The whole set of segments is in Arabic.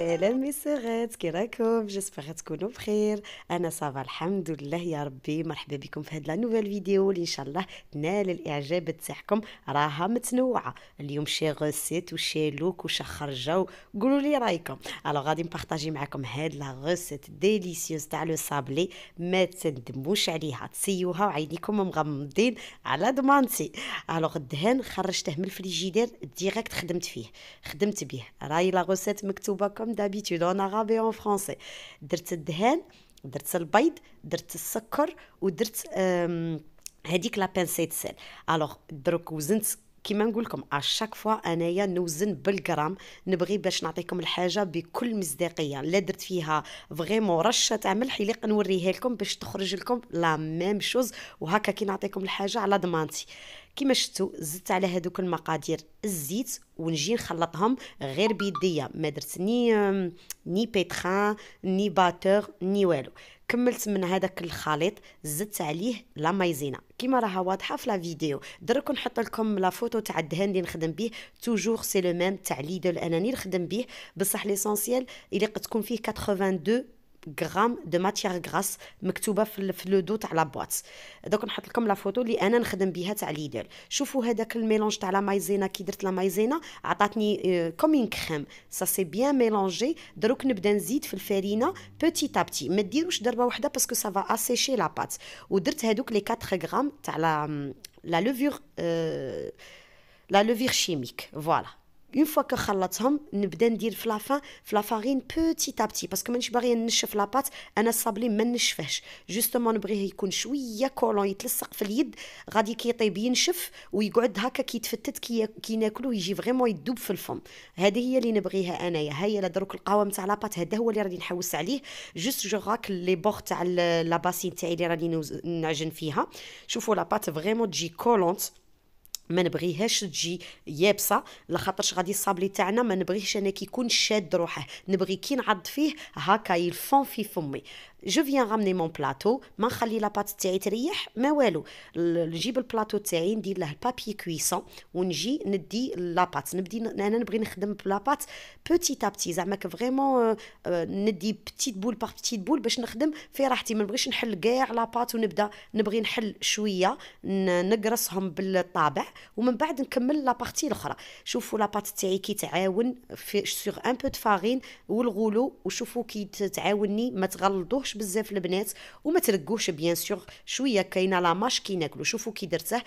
اهلا مسغات كي راكم جيسبر تكونوا بخير انا صافا الحمد لله يا ربي مرحبا بكم في هاد لا نوفيل فيديو اللي ان شاء الله تنال الاعجاب تاعكم راها متنوعه اليوم شي غوسيت وشي لوك وشي خرجه قولوا لي رايكم الو غادي نبارطاجي معكم هاد لا غوسيت ديليسيوز تاع لو صابلي ما تندموش عليها تسيوها وعينيكم مغمضين على دمانتي الو الدهان خرجته من الفريجيدير ديريكت خدمت فيه خدمت به راي لا غوسيت مكتوبه كم كوم دابيتود اون اغابي اون فرونسي درت الدهان درت البيض درت السكر ودرت هذيك لا بانسيت سيل الوغ دروك وزنت كيما نقول لكم اشاك فوا انايا نوزن بالغرام نبغي باش نعطيكم الحاجه بكل مصداقيه لا درت فيها فريمون رشه تاع ملح يليق نوريها لكم باش تخرج لكم لا ميم شوز وهكا كي نعطيكم الحاجه على ضمانتي كما شفتوا زدت على هذوك المقادير الزيت ونجي نخلطهم غير بيديا ما درت ني ني بيتران ني باتور ني والو كملت من هذاك الخليط زدت عليه لا مايزينا كيما راها واضحه في لا فيديو درك نحط لكم لا فوتو تاع الدهان اللي نخدم به توجور سي لو ميم تاع ليدل انني نخدم به بصح ليسونسيال اللي قد تكون فيه 82 غرام دو ماتيير غراس مكتوبه في لو دو تاع لا بواط دوك نحط لكم لا فوتو اللي انا نخدم بها تاع ليدل شوفوا هذاك الميلونج تاع لا مايزينا كي درت لا مايزينا عطاتني كومين كريم سا سي بيان ميلونجي دروك نبدا نزيد في الفارينه بوتي تابتي ما ديروش ضربه واحده باسكو سافا اسيشي لا بات ودرت هذوك لي 4 غرام تاع لا لا لوفور لا لوفير شيميك فوالا اون فوا خلطهم نبدا ندير في لافان في لافارين بوتي تابتي باسكو مانيش باغيه نشف لاباط انا الصابلي ما نشفهش جوستومون نبغيه يكون شويه كولون يتلصق في اليد غادي كيطيب ينشف ويقعد هكا كيتفتت كي, كي ناكلو يجي فريمون يدوب في الفم هذه هي اللي نبغيها انايا ها هي دروك القوام تاع لاباط هذا هو اللي راني نحوس عليه جوست جو راك لي بوغ تاع لاباسين تاعي اللي راني نعجن فيها شوفوا لاباط فريمون تجي كولونت ما نبغيهاش تجي يابسه لخاطرش غادي الصابلي تاعنا ما نبغيهش انا كيكون شاد روحه نبغي كي نعض فيه هكا يلفون في فمي جو فيان غامني مون بلاطو ما نخلي لاباط تاعي تريح ما والو نجيب البلاطو تاعي ندير له البابي كويسون ونجي ندي لاباط نبدي انا نبغي نخدم بلاباط بوتي تابتي زعما كي فريمون ندي بتيت بول باغ بتيت بول باش نخدم في راحتي ما نبغيش نحل كاع لاباط ونبدا نبغي نحل شويه نقرصهم بالطابع ومن بعد نكمل لابارتي الاخرى شوفوا لاباط تاعي كي تعاون في سور ان بو دو فارين والغلو وشوفوا كي تعاوني ما تغلطوش تلقوش بزاف البنات وما تلقوش بيان سور شويه كاينه لا ماش كي ناكلو شوفوا كي درته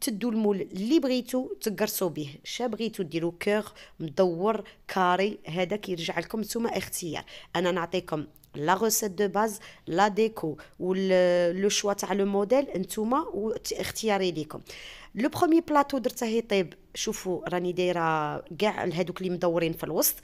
تدو المول اللي بغيتو تقرصوا به شا بغيتو ديرو كور مدور كاري هذا كيرجع لكم نتوما اختيار انا نعطيكم لا غوسيت دو باز لا ديكو ولو شوا تاع لو موديل نتوما اختياري ليكم لو برومي بلاطو درته يطيب شوفوا راني دايره كاع هذوك اللي مدورين في الوسط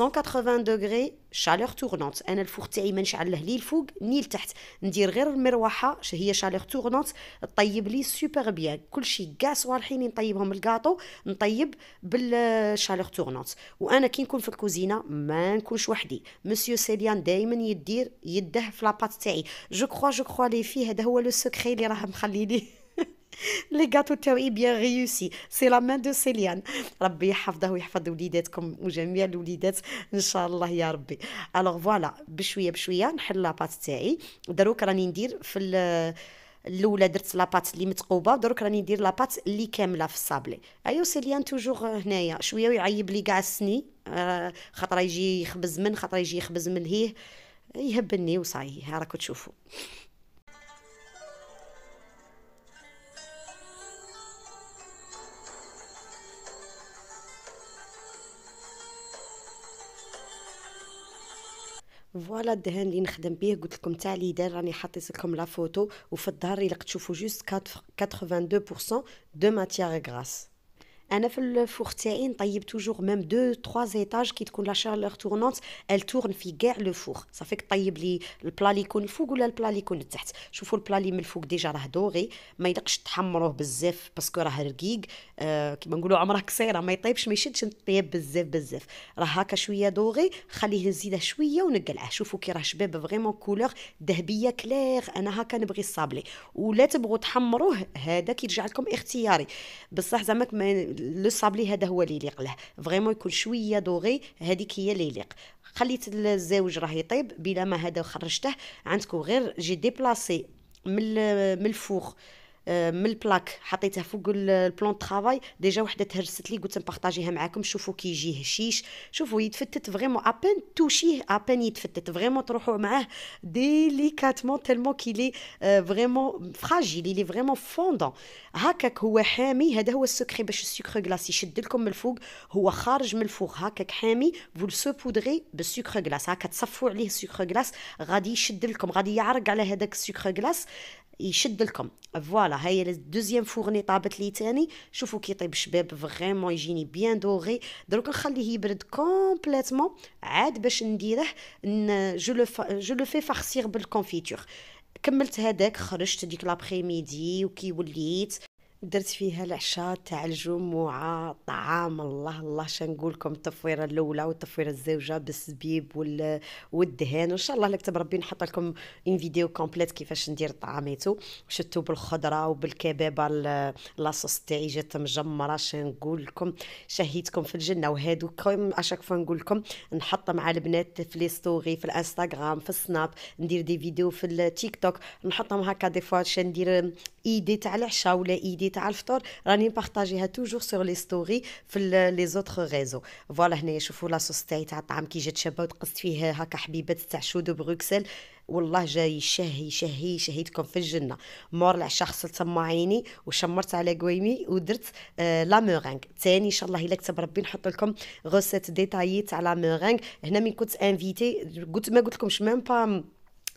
180 دوغري شالور تورنونت انا الفوق تاعي ما نشعله لي الفوق ني لتحت ندير غير المروحه هي شالور تورنونت طيب لي سوبر بيان كلشي كاع صوالحيني نطيبهم الكاطو نطيب بالشالور تورنونت وانا كي نكون في الكوزينه ما نكونش وحدي مسيو سيليان دائما يدير يده في لاباط تاعي جو كخوا جو كخوا لي في هذا هو لو سكري اللي راه مخليني لي غاتو تاوعي بيان ريوسي سي لا مان دو سيليان ربي يحفظه ويحفظ وليداتكم وجميع الوليدات ان شاء الله يا ربي الوغ فوالا بشويه بشويه نحل لاباط تاعي دروك راني ندير في الاولى درت لاباط اللي متقوبه دروك راني ندير لاباط اللي كامله في الصابلي ايو سيليان توجور هنايا شويه ويعيب لي كاع السني خطره يجي يخبز من خطره يجي يخبز من هيه يهبني وصاي راكو تشوفوا فوالا الدهان اللي نخدم به قلت لكم تاع لي دار راني حطيت لكم لا فوتو وفي الدار الا تشوفوا جوست 82% دو ماتيير غراس انا في الفوغ تاعي نطيب توجور ميم دو تخوا زيتاج كي تكون لا تورنونت ال تورن في كاع لو فوغ صافي طيب لي البلا لي يكون الفوق ولا البلا لي يكون التحت شوفوا البلا لي من الفوق ديجا راه دوغي ما يلقش تحمروه بزاف باسكو راه رقيق آه كيما نقولوا عمره قصيره ما يطيبش ما يشدش نطيب بزاف بزاف راه هكا شويه دوغي خليه نزيده شويه ونقلعه شوفوا كي راه شباب فريمون كولور ذهبيه كلير انا هكا نبغي الصابلي ولا تبغوا تحمروه هذا كيرجع لكم اختياري بصح زعما لو صابلي هذا هو اللي يليق له فريمون يكون شويه دوغي هذيك هي اللي يليق خليت الزاوج راه يطيب بلا ما هذا خرجته عندكم غير جي ديبلاسي من من الفوخ آه، من البلاك حطيتها فوق البلون ترافاي ديجا وحده تهرست لي قلت نبارطاجيها معاكم شوفوا كي يجي هشيش شوفوا يتفتت فريمون ابان توشيه ابان يتفتت فريمون تروحوا معاه ديليكاتمون كي كيلي آه، فريمون فراجيل لي فريمون فوندون هكاك هو حامي هذا هو السكري باش السكر غلاس يشد لكم من الفوق هو خارج من الفوق هكاك حامي فو سو بودري بالسكر غلاس هكا تصفوا عليه السكر غلاس غادي يشد لكم غادي يعرق على هذاك السكر غلاس يشد لكم فوالا هاي الدوزيام فوغني طابت لي تاني شوفوا كي طيب شباب فريمون يجيني بيان دوغي دروك نخليه يبرد كومبليتوم عاد باش نديره جو لو في فارسير بالكونفيتور كملت هذاك خرجت ديك لابخي ميدي وكي وليت درت فيها العشاء تاع الجمعة طعام الله الله شنقول لكم التفويرة الأولى والتفويرة الزوجة بالزبيب والدهان وإن شاء الله لكتب ربي نحط لكم إن فيديو كومبليت كيفاش ندير طعاميتو شتو بالخضرة وبالكبابة لاصوص تاعي جات مجمرة شنقول لكم شهيتكم في الجنة وهادو كم أشاك فوا نقول لكم نحط مع البنات في لي ستوري في الانستغرام في السناب ندير دي فيديو في التيك توك نحطهم هكا دي فوا شندير ايدي تاع العشاء ولا ايدي تاع الفطور راني نبارطاجيها توجور سور لي ستوري في لي زوتر ريزو فوالا هنايا شوفوا لاصوص تاعي تاع الطعام كي جات شابه وتقصت فيه هكا حبيبات تاع شو دو بروكسل والله جاي يشهي يشهي يشهيتكم في الجنه مور العشاء غسلت تما عيني وشمرت على قويمي ودرت آه لا مورينغ ثاني ان شاء الله الا كتب ربي نحط لكم غوسيت ديتايي تاع لا مورينغ هنا من كنت انفيتي قلت ما قلت لكمش ميم با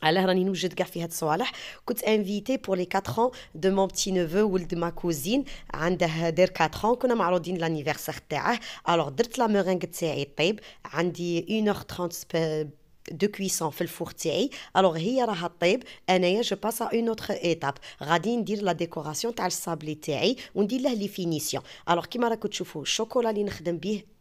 علاه راني نوجد كاع في هاد الصوالح كنت انفيتي بور لي 4 ans دو مون بتي نيفو ولد ما كوزين عنده دير 4 ans كنا معروضين لانيفرسير تاعه الوغ درت لا مورينغ تاعي طيب عندي 1 h 30 دو كويسون في الفور تاعي الوغ هي راها طيب انايا جو باس اون اوتر ايتاب غادي ندير لا ديكوراسيون تاع الصابلي تاعي وندير له لي فينيسيون الوغ كيما راكو تشوفو الشوكولا اللي نخدم بيه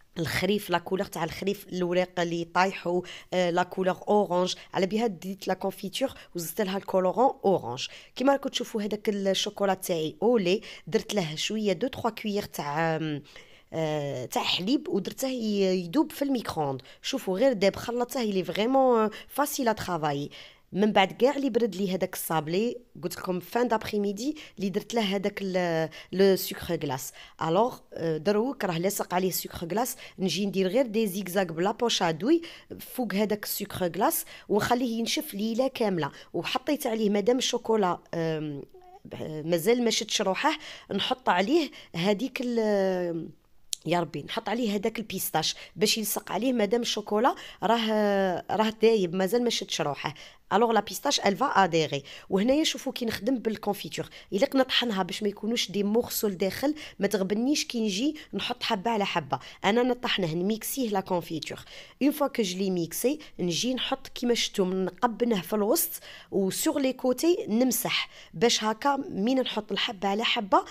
الخريف لا كولور تاع الخريف الوراق اللي طايحوا آه، لا كولور اورانج على بها ديت لا كونفيتور وزدت لها الكولورون اورانج كيما راكم تشوفوا هذاك الشوكولا تاعي اولي درت له شويه دو تخوا كويير تاع آه، تاع حليب ودرته يدوب في الميكرووند شوفوا غير داب خلطته لي فريمون فاسيل ا ترافاي من بعد كاع اللي برد لي هذاك الصابلي قلت لكم فان دابخي ميدي اللي درت له هذاك لو سوكر غلاس الوغ دروك راه لاصق عليه سوكر غلاس نجي ندير غير دي زيكزاك بلا بوش عدوي فوق هذاك السوكر غلاس ونخليه ينشف ليله كامله وحطيت عليه مدام شوكولا آه، مازال ما شدش روحه نحط عليه هذيك يا ربي نحط عليه هذاك البيستاش باش يلصق عليه مادام الشوكولا راه راه دايب مازال ما شدش روحه الوغ لا بيستاش الفا اديري وهنايا شوفوا كي نخدم بالكونفيتور الا نطحنها باش ما يكونوش دي مورسو لداخل ما تغبنيش كي نجي نحط حبه على حبه انا نطحنه نميكسيه لا كونفيتور اون فوا كو جلي ميكسي نجي نحط كيما شفتم نقبنه في الوسط وسور لي كوتي نمسح باش هكا مين نحط الحبه على حبه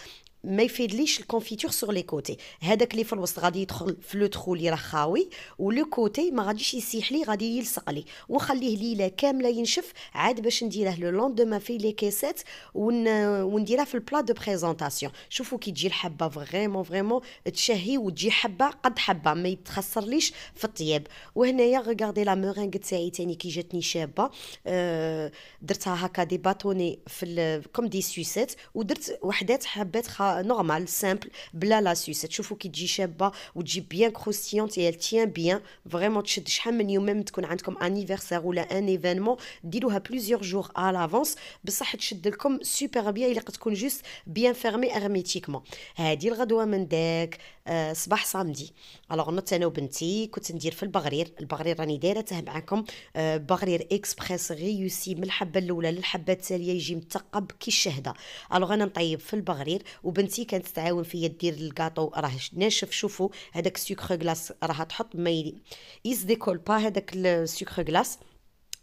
ما يفيدليش الكونفيتور سور لي كوتي هذاك اللي في الوسط غادي يدخل في لو ترو اللي راه خاوي ولو كوتي ما غاديش يسيح لي غادي يلصق لي ونخليه ليله كامله ينشف عاد باش نديره لو لوندوما في لي كيسات ون... ونديرها في البلا دو بريزونطاسيون شوفوا كي تجي الحبه فريمون فريمون تشهي وتجي حبه قد حبه ما يتخسرليش في الطياب وهنايا غاردي لا مورينغ تاعي تاني كي جاتني شابه أه درتها هكا دي باتوني في ال... كوم دي سويسات ودرت وحدات حبات خا Euh, normal, simple, bla la suce. Tu vois qui dit ou bien croustillante et elle tient bien. Vraiment, tu sais, je ou même tu connais anniversaire ou un événement, dis-le plusieurs jours à l'avance. Mais ça, tu sais, comme super bien, il est juste bien fermé hermétiquement. Elle dit le radeau à Mendek. آه، صباح صامدي الوغ نوت انا وبنتي كنت ندير في البغرير البغرير راني دايرته معاكم آه، بغرير اكسبريس غيوسي من الحبه الاولى للحبه التاليه يجي متقب كي الشهده الوغ انا نطيب في البغرير وبنتي كانت تعاون فيا دير الكاطو راه ناشف شوفوا هذاك السكر غلاس راها تحط ما يزديكول با هذاك السكر غلاس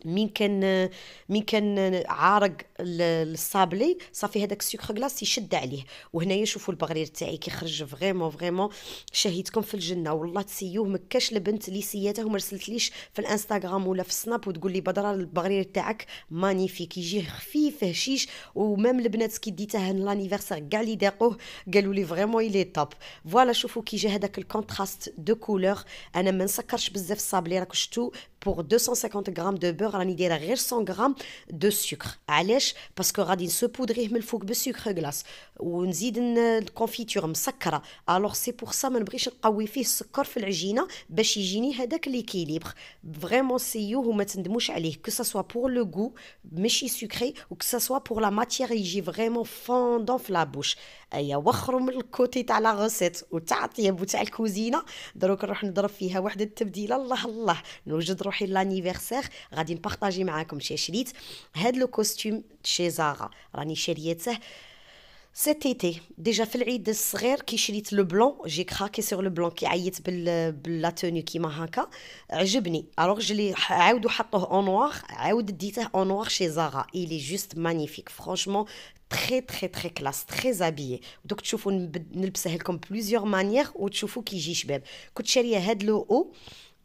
مين كان مين كان عارق الصابلي صافي هذاك السكر كلاص يشد عليه وهنايا شوفوا البغرير تاعي كيخرج فريمون فريمون شهيتكم في الجنه والله تسيوه مكاش البنت اللي سياته وما رسلتليش في الانستغرام ولا في السناب وتقول لي بدرا البغرير تاعك مانيفيك يجي خفيف هشيش ومام البنات كي ديته لانيفرسير كاع اللي داقوه قالوا لي فريمون الي توب فوالا شوفوا كي جا هذاك الكونتراست دو كولور انا ما نسكرش بزاف الصابلي راكم شفتوا بور 250 غرام دو بور راني دايره غير 100 غرام دو سكر علاش باسكو غادي نسبودريه من الفوق بالسكر غلاس ونزيد الكونفيتور مسكره الوغ سي بور سا ما نبغيش نقوي فيه السكر في العجينه باش يجيني هذاك ليكيليبر فريمون سيوه وما تندموش عليه كو سوا بور لو غو ماشي سكري وكو سوا بور لا ماتيير يجي فريمون فوندون في لا بوش ايا وخروا من الكوتي تاع لا غوسيت وتاع الطياب وتاع الكوزينه دروك نروح نضرب فيها واحد التبديله الله الله نوجد روحي l'anniversaire, je vais partager mes amis comme chez Shilit, j'ai le costume chez Zara. Alors, chérie, cet été, déjà fait le de Sreal qui est le blanc, j'ai craqué sur le blanc qui est la tenue qui m'a haka, je l'ai. Alors, je l'ai en noir, je l'ai dit en noir chez Zara, il est juste magnifique, franchement, très, très, très classe, très habillé. Donc, tu fais un peu de choses comme plusieurs manières, tu fais un peu de choses comme ça. Quand tu fais un haut,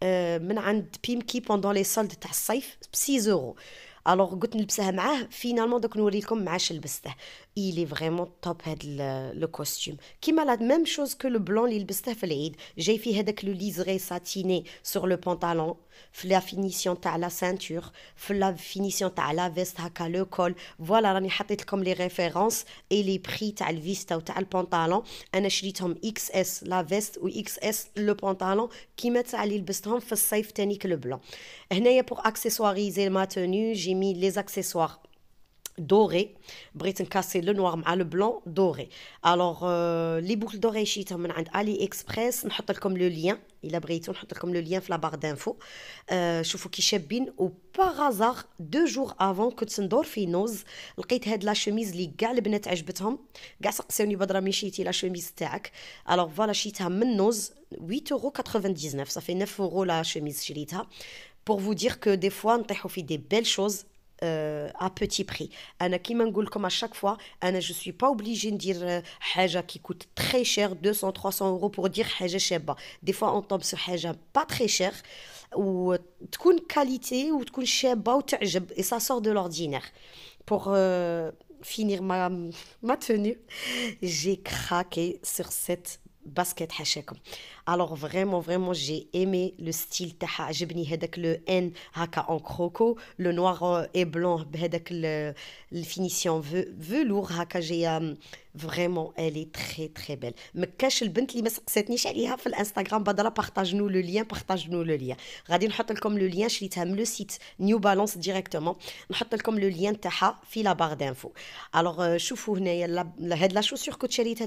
آه، من عند بيمكي بوندون لي سولد تاع الصيف ب 6 اورو الوغ قلت نلبسها معاه فينالمون دوك نوريكم معاش لبسته ايلي فريمون توب هاد لو كوستيم كيما لا ميم شوز كو لو بلون اللي لبسته في العيد جاي فيه هذاك لو ليزغي ساتيني سور لو بونطالون la finition de la ceinture, la finition de la veste à le col. Voilà, j'ai mis comme les références et les prix de la veste ou ta le pantalon. Un acheté XS la veste ou XS le pantalon qui met à l'île pour safe technique le blanc. Et pour accessoiriser ma tenue, j'ai mis les accessoires Doré, Breton cassé le noir, ah, le blanc doré. Alors, euh, les boucles dorées, je suis allé à AliExpress, je suis allé le lien, je suis allé le lien dans la barre d'infos. Je suis allé chez Bin, ou par hasard, deux jours avant que tu sois dans la nose, tu as la chemise qui est en train de se faire. Alors, voilà, je suis allé à la 8,99€, ça fait 9€ la chemise. Pour vous dire que des fois, je suis allé à la nose, euh, à petit prix. comme à chaque fois, je ne suis pas obligée de dire euh, haja qui coûte très cher, 200, 300 euros pour dire haja cheba. Des fois, on tombe sur haja pas très cher, ou euh, une qualité, ou une cheba, et ça sort de l'ordinaire. Pour finir ma, ma tenue, j'ai craqué sur cette basket hachek. Alors vraiment, vraiment, j'ai aimé le style taha. J'ai aimé le N en croco, le noir euh, et blanc, le, le finition velours haka. J'ai euh, vraiment, elle est très très belle. mais cache le cette niche, elle a Instagram. partage-nous le lien, partage-nous le lien. Radi, comme le lien, chlitam le site New Balance directement. N'hattel comme le lien taha, la barre d'infos. Alors, euh, chouf ou la chaussure que tu as dit, t'as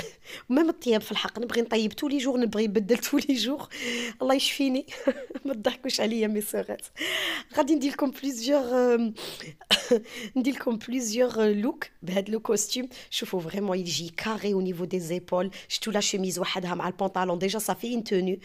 ميم الطياب في الحق نبغي نطيب تولي جور نبغي نبدل تولي جور الله يشفيني ما تضحكوش عليا مي سوغات غادي ندير لكم بليزيوغ ندير لكم بليزيوغ لوك بهاد لو كوستيم شوفوا فريمون يجي كاري او نيفو دي زيبول شتو لا شيميز وحدها مع البونطالون ديجا صافي ان توني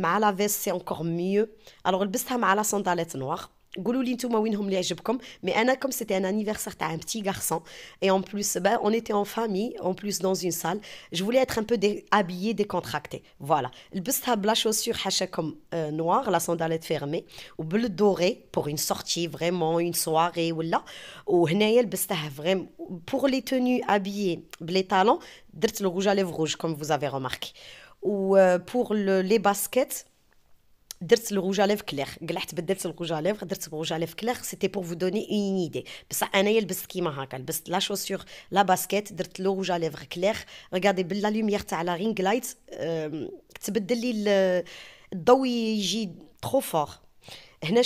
مع لا فيست سي انكور ميو الوغ لبستها مع لا سنداليت نوار Mais comme c'était un anniversaire, tu un petit garçon. Et en plus, ben, on était en famille, en plus dans une salle. Je voulais être un peu habillée, décontractée. Voilà. Elle la chaussure hachak comme euh, noir, la sandalette fermée. Ou bleu doré, pour une sortie, vraiment, une soirée. Ou là elle bustabla vraiment, pour les tenues habillées, les talons le rouge à lèvres rouge comme vous avez remarqué. Ou euh, pour les baskets. درت الغوجاله في كليغ قلعت بدلت الغوجاله درت الغوجاله في كليغ سيتي بور فو دوني اون ايدي بصح انايا لبست كيما هكا لبست لا شوسيغ لا باسكيت درت لو على ليفغ كليغ ريغاردي بلا لوميير تاع لا رينغ لايت تبدل لي الضو يجي ترو فور هنا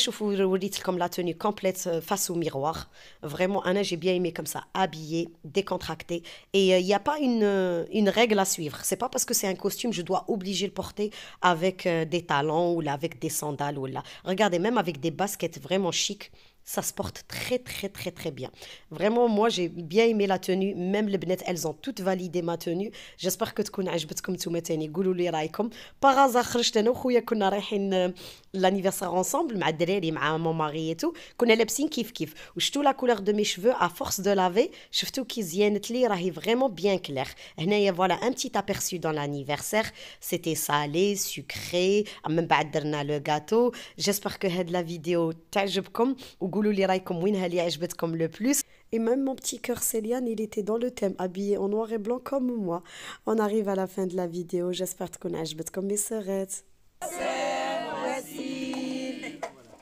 comme la la tenue complète euh, face au miroir. Vraiment, انا j'ai bien aimé comme ça, habillé, décontracté et euh, il n'y a pas euh, une règle à suivre c'est pas parce que c'est un costume je dois obliger le porter avec des talons ou avec des sandales ou là regardez même avec des baskets vraiment chic ça se porte très très très très bien. Vraiment, moi j'ai bien aimé la tenue, même les bnettes, elles ont toutes validé ma tenue. J'espère que tu connais, comme tu m'as dit, goulou les raïkom. Par hasard, je t'en ai dit, à l'anniversaire ensemble, ma dreli, ma mon mari et tout, qu'on a l'absin kif kif. Ou je la couleur de mes cheveux, à force de laver, je trouve qu'ils y vraiment bien clair. Et voilà un petit aperçu dans l'anniversaire. C'était salé, sucré, même pas le gâteau. J'espère que la vidéo t'a comme. Dites-nous où est-ce que vous le plus. Et même mon petit cœur, Céliane, il était dans le thème, habillé en noir et blanc comme moi. On arrive à la fin de la vidéo. J'espère que vous aimez comme mes soeurs. C'est Brésil,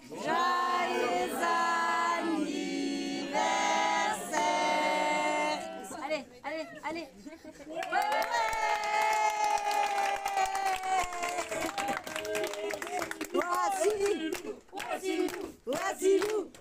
J'ai les anniversaires. Allez, allez, allez. Ouais Brésil, Brésil,